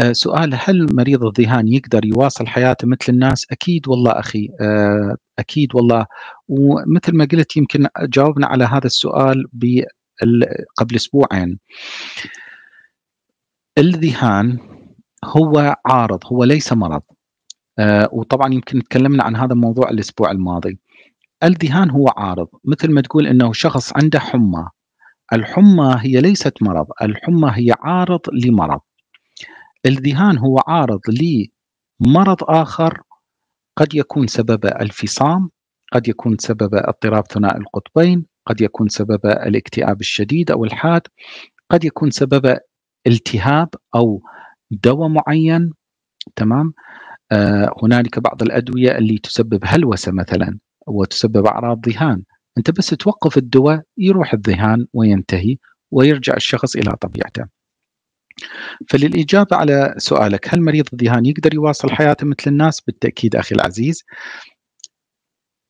آه، سؤال هل مريض الذهان يقدر يواصل حياته مثل الناس؟ اكيد والله اخي آه، اكيد والله ومثل ما قلت يمكن جاوبنا على هذا السؤال قبل اسبوعين. الذهان هو عارض هو ليس مرض آه، وطبعا يمكن تكلمنا عن هذا الموضوع الاسبوع الماضي. الذهان هو عارض مثل ما تقول انه شخص عنده حمى الحمى هي ليست مرض الحمى هي عارض لمرض الذهان هو عارض لمرض آخر قد يكون سبب الفصام قد يكون سبب اضطراب ثنائي القطبين قد يكون سبب الاكتئاب الشديد أو الحاد قد يكون سبب التهاب أو دواء معين تمام آه هنالك بعض الأدوية اللي تسبب هلوسة مثلا وتسبب أعراض ذهان أنت بس توقف الدواء يروح الذهان وينتهي ويرجع الشخص إلى طبيعته فللإجابة على سؤالك هل مريض الذهان يقدر يواصل حياته مثل الناس بالتأكيد أخي العزيز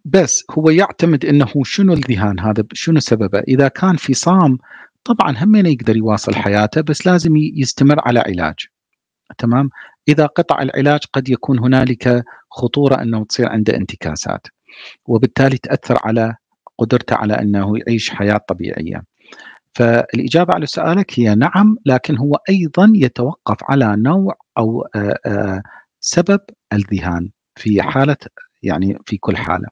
بس هو يعتمد انه شنو الذهان هذا شنو سببه اذا كان في صام طبعا همين يقدر يواصل حياته بس لازم يستمر على علاج تمام اذا قطع العلاج قد يكون هنالك خطوره انه تصير عنده انتكاسات وبالتالي تاثر على قدرته على انه يعيش حياه طبيعيه فالاجابه على سؤالك هي نعم لكن هو ايضا يتوقف على نوع او آه، آه، سبب الذهان في نعم. حاله يعني في كل حاله.